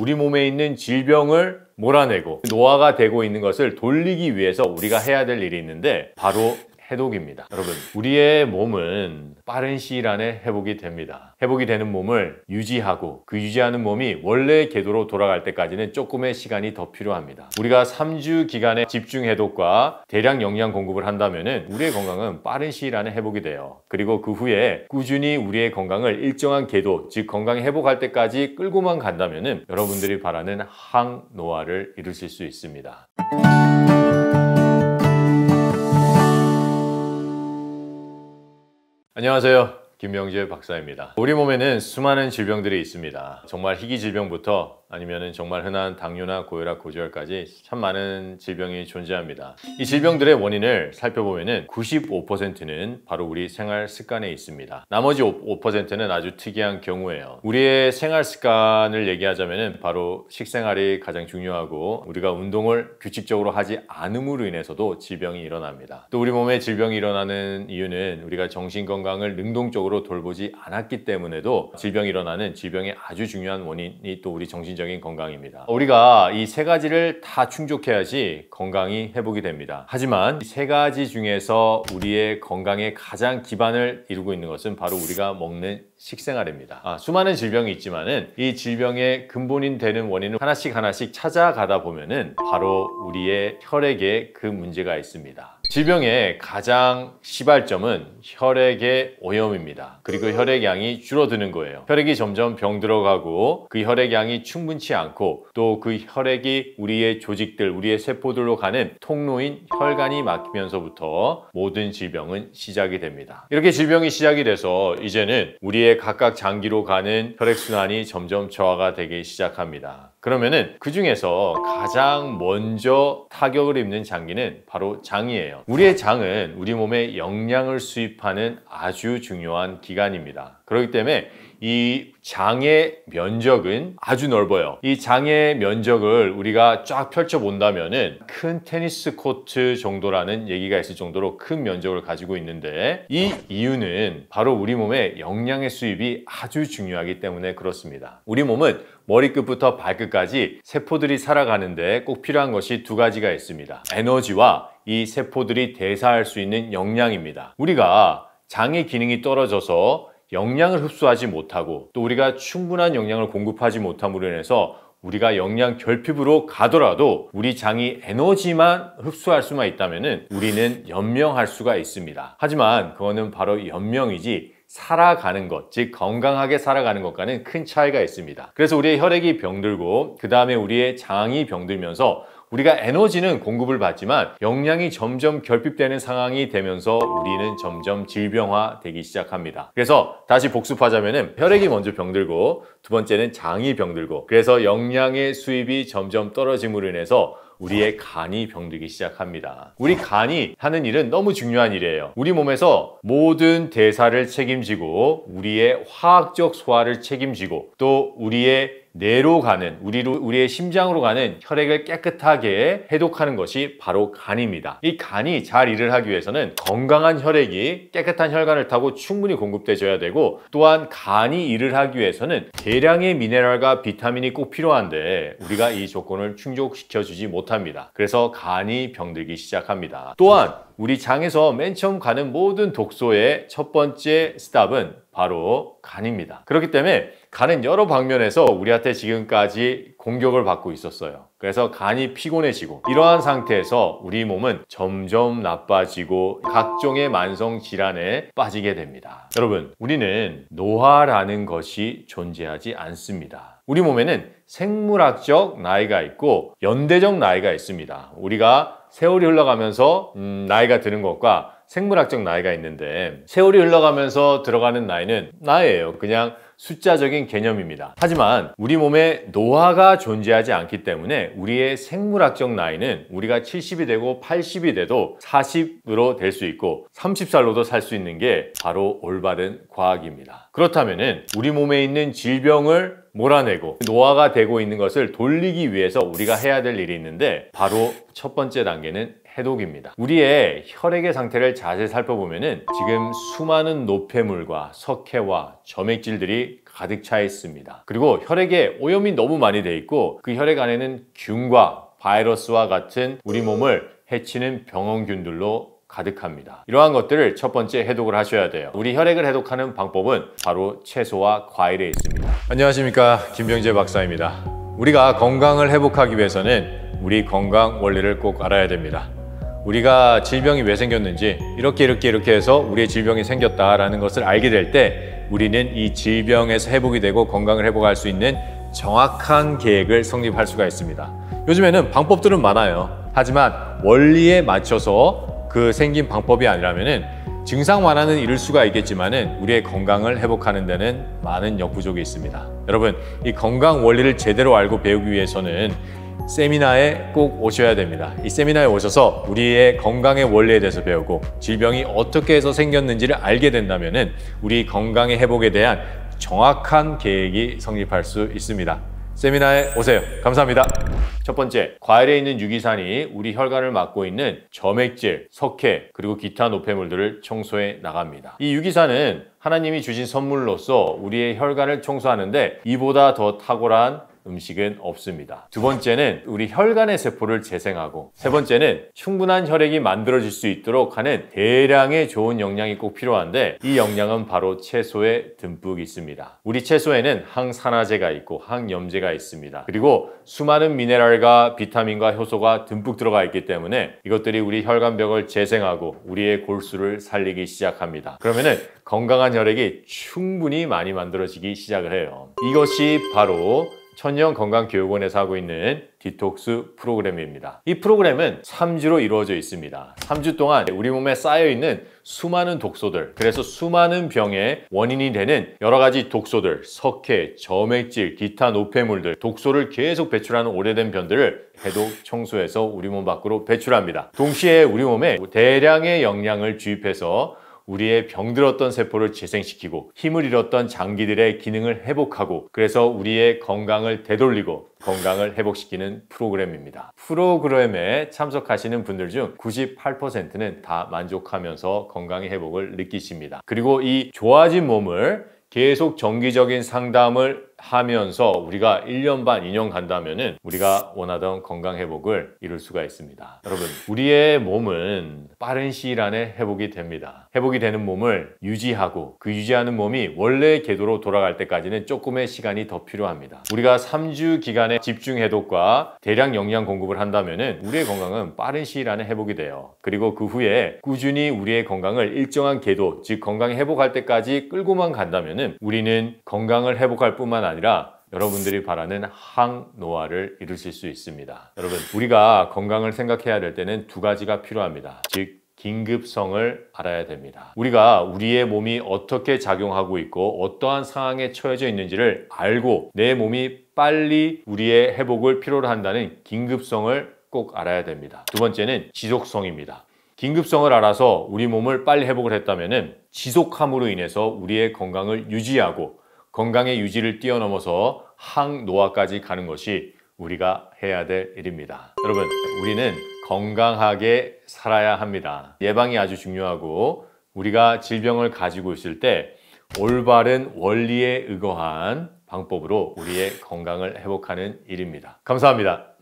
우리 몸에 있는 질병을 몰아내고 노화가 되고 있는 것을 돌리기 위해서 우리가 해야 될 일이 있는데 바로 해독입니다. 여러분, 우리의 몸은 빠른 시일 안에 회복이 됩니다. 회복이 되는 몸을 유지하고 그 유지하는 몸이 원래 궤도로 돌아갈 때까지는 조금의 시간이 더 필요합니다. 우리가 3주 기간의 집중 해독과 대량 영양 공급을 한다면 우리의 건강은 빠른 시일 안에 회복이 돼요. 그리고 그 후에 꾸준히 우리의 건강을 일정한 궤도, 즉 건강 회복할 때까지 끌고만 간다면 여러분들이 바라는 항노화를 이루실 수 있습니다. 안녕하세요. 김명재 박사입니다. 우리 몸에는 수많은 질병들이 있습니다. 정말 희귀 질병부터 아니면 정말 흔한 당뇨나 고혈압, 고지혈까지 참 많은 질병이 존재합니다. 이 질병들의 원인을 살펴보면 95%는 바로 우리 생활 습관에 있습니다. 나머지 5%는 아주 특이한 경우예요. 우리의 생활 습관을 얘기하자면 바로 식생활이 가장 중요하고 우리가 운동을 규칙적으로 하지 않음으로 인해서도 질병이 일어납니다. 또 우리 몸에 질병이 일어나는 이유는 우리가 정신 건강을 능동적으로 돌보지 않았기 때문에도 질병이 일어나는 질병의 아주 중요한 원인이 또 우리 정신 정신적인 건강입니다. 우리가 이 세 가지를 다 충족해야지 건강이 회복이 됩니다. 하지만 세 가지 중에서 우리의 건강의 가장 기반을 이루고 있는 것은 바로 우리가 먹는 식생활입니다. 아, 수많은 질병이 있지만은 이 질병의 근본인 되는 원인을 하나씩 하나씩 찾아가다 보면은 바로 우리의 혈액에 그 문제가 있습니다. 질병의 가장 시발점은 혈액의 오염입니다. 그리고 혈액양이 줄어드는 거예요. 혈액이 점점 병 들어가고 그혈액양이 충분치 않고 또 그 혈액이 우리의 조직들, 우리의 세포들로 가는 통로인 혈관이 막히면서부터 모든 질병은 시작이 됩니다. 이렇게 질병이 시작이 돼서 이제는 우리의 각각 장기로 가는 혈액순환이 점점 저하가 되기 시작합니다. 그러면은 그 중에서 가장 먼저 타격을 입는 장기는 바로 장이에요. 우리의 장은 우리 몸에 영양을 수입하는 아주 중요한 기관입니다. 그렇기 때문에 이 장의 면적은 아주 넓어요. 이 장의 면적을 우리가 쫙 펼쳐본다면 큰 테니스 코트 정도라는 얘기가 있을 정도로 큰 면적을 가지고 있는데 이 이유는 바로 우리 몸의 영양의 수입이 아주 중요하기 때문에 그렇습니다. 우리 몸은 머리끝부터 발끝까지 세포들이 살아가는데 꼭 필요한 것이 두 가지가 있습니다. 에너지와 이 세포들이 대사할 수 있는 영양입니다. 우리가 장의 기능이 떨어져서 영양을 흡수하지 못하고 또 우리가 충분한 영양을 공급하지 못함으로 인해서 우리가 영양 결핍으로 가더라도 우리 장이 에너지만 흡수할 수만 있다면 우리는 연명할 수가 있습니다. 하지만 그거는 바로 연명이지 살아가는 것, 즉 건강하게 살아가는 것과는 큰 차이가 있습니다. 그래서 우리의 혈액이 병들고 그 다음에 우리의 장이 병들면서 우리가 에너지는 공급을 받지만 영양이 점점 결핍되는 상황이 되면서 우리는 점점 질병화되기 시작합니다. 그래서 다시 복습하자면 혈액이 먼저 병들고 두 번째는 장이 병들고 그래서 영양의 수입이 점점 떨어짐으로 인해서 우리의 간이 병들기 시작합니다. 우리 간이 하는 일은 너무 중요한 일이에요. 우리 몸에서 모든 대사를 책임지고 우리의 화학적 소화를 책임지고 또 우리의 뇌로 가는 우리로 우리의 심장으로 가는 혈액을 깨끗하게 해독하는 것이 바로 간입니다. 이 간이 잘 일을 하기 위해서는 건강한 혈액이 깨끗한 혈관을 타고 충분히 공급되줘야 되고 또한 간이 일을 하기 위해서는 대량의 미네랄과 비타민이 꼭 필요한데 우리가 이 조건을 충족시켜 주지 못합 못합니다. 그래서 간이 병들기 시작합니다. 또한 우리 장에서 맨 처음 가는 모든 독소의 첫 번째 스탑은 바로 간입니다. 그렇기 때문에 간은 여러 방면에서 우리한테 지금까지 공격을 받고 있었어요. 그래서 간이 피곤해지고 이러한 상태에서 우리 몸은 점점 나빠지고 각종의 만성 질환에 빠지게 됩니다. 여러분, 우리는 노화라는 것이 존재하지 않습니다. 우리 몸에는 생물학적 나이가 있고 연대적 나이가 있습니다. 우리가 세월이 흘러가면서 음, 나이가 드는 것과 생물학적 나이가 있는데 세월이 흘러가면서 들어가는 나이는 나이예요. 그냥 숫자적인 개념입니다. 하지만 우리 몸에 노화가 존재하지 않기 때문에 우리의 생물학적 나이는 우리가 70이 되고 80이 돼도 40으로 될 수 있고 30살로도 살 수 있는 게 바로 올바른 과학입니다. 그렇다면 우리 몸에 있는 질병을 몰아내고 노화가 되고 있는 것을 돌리기 위해서 우리가 해야 될 일이 있는데 바로 첫 번째 단계는 해독입니다. 우리의 혈액의 상태를 자세히 살펴보면 지금 수많은 노폐물과 석회와 점액질들이 가득 차 있습니다. 그리고 혈액에 오염이 너무 많이 돼 있고 그 혈액 안에는 균과 바이러스와 같은 우리 몸을 해치는 병원균들로 가득합니다. 이러한 것들을 첫 번째 해독을 하셔야 돼요. 우리 혈액을 해독하는 방법은 바로 채소와 과일에 있습니다. 안녕하십니까 김병재 박사입니다. 우리가 건강을 회복하기 위해서는 우리 건강 원리를 꼭 알아야 됩니다. 우리가 질병이 왜 생겼는지 이렇게 이렇게 이렇게 해서 우리의 질병이 생겼다라는 것을 알게 될 때 우리는 이 질병에서 회복이 되고 건강을 회복할 수 있는 정확한 계획을 성립할 수가 있습니다. 요즘에는 방법들은 많아요. 하지만 원리에 맞춰서 그 생긴 방법이 아니라면은 증상 완화는 이룰 수가 있겠지만은 우리의 건강을 회복하는 데는 많은 역부족이 있습니다. 여러분, 이 건강 원리를 제대로 알고 배우기 위해서는 세미나에 꼭 오셔야 됩니다. 이 세미나에 오셔서 우리의 건강의 원리에 대해서 배우고 질병이 어떻게 해서 생겼는지를 알게 된다면 우리 건강의 회복에 대한 정확한 계획이 성립할 수 있습니다. 세미나에 오세요. 감사합니다. 첫 번째, 과일에 있는 유기산이 우리 혈관을 막고 있는 점액질, 석회, 그리고 기타 노폐물들을 청소해 나갑니다. 이 유기산은 하나님이 주신 선물로서 우리의 혈관을 청소하는데 이보다 더 탁월한 음식은 없습니다. 두 번째는 우리 혈관의 세포를 재생하고 세 번째는 충분한 혈액이 만들어질 수 있도록 하는 대량의 좋은 영양이 꼭 필요한데 이 영양은 바로 채소에 듬뿍 있습니다. 우리 채소에는 항산화제가 있고 항염제가 있습니다. 그리고 수많은 미네랄과 비타민과 효소가 듬뿍 들어가 있기 때문에 이것들이 우리 혈관벽을 재생하고 우리의 골수를 살리기 시작합니다. 그러면은 건강한 혈액이 충분히 많이 만들어지기 시작을 해요. 이것이 바로 천년 건강교육원에서 하고 있는 디톡스 프로그램입니다. 이 프로그램은 3주로 이루어져 있습니다. 3주 동안 우리 몸에 쌓여있는 수많은 독소들 그래서 수많은 병의 원인이 되는 여러 가지 독소들 석회, 점액질, 기타 노폐물들 독소를 계속 배출하는 오래된 변들을 해독, 청소해서 우리 몸 밖으로 배출합니다. 동시에 우리 몸에 대량의 영양을 주입해서 우리의 병들었던 세포를 재생시키고 힘을 잃었던 장기들의 기능을 회복하고 그래서 우리의 건강을 되돌리고 건강을 회복시키는 프로그램입니다. 프로그램에 참석하시는 분들 중 98%는 다 만족하면서 건강의 회복을 느끼십니다. 그리고 이 좋아진 몸을 계속 정기적인 상담을 하면서 우리가 1년 반, 2년 간다면은 우리가 원하던 건강 회복을 이룰 수가 있습니다. 여러분, 우리의 몸은 빠른 시일 안에 회복이 됩니다. 회복이 되는 몸을 유지하고 그 유지하는 몸이 원래 궤도로 돌아갈 때까지는 조금의 시간이 더 필요합니다. 우리가 3주 기간에 집중 해독과 대량 영양 공급을 한다면은 우리의 건강은 빠른 시일 안에 회복이 돼요. 그리고 그 후에 꾸준히 우리의 건강을 일정한 궤도, 즉 건강 회복할 때까지 끌고만 간다면은 우리는 건강을 회복할 뿐만 아니라 여러분들이 바라는 항노화를 이루실 수 있습니다. 여러분, 우리가 건강을 생각해야 될 때는 두 가지가 필요합니다. 즉, 긴급성을 알아야 됩니다. 우리가 우리의 몸이 어떻게 작용하고 있고 어떠한 상황에 처해져 있는지를 알고 내 몸이 빨리 우리의 회복을 필요로 한다는 긴급성을 꼭 알아야 됩니다. 두 번째는 지속성입니다. 긴급성을 알아서 우리 몸을 빨리 회복을 했다면 지속함으로 인해서 우리의 건강을 유지하고 건강의 유지를 뛰어넘어서 항노화까지 가는 것이 우리가 해야 될 일입니다. 여러분, 우리는 건강하게 살아야 합니다. 예방이 아주 중요하고 우리가 질병을 가지고 있을 때 올바른 원리에 의거한 방법으로 우리의 건강을 회복하는 일입니다. 감사합니다.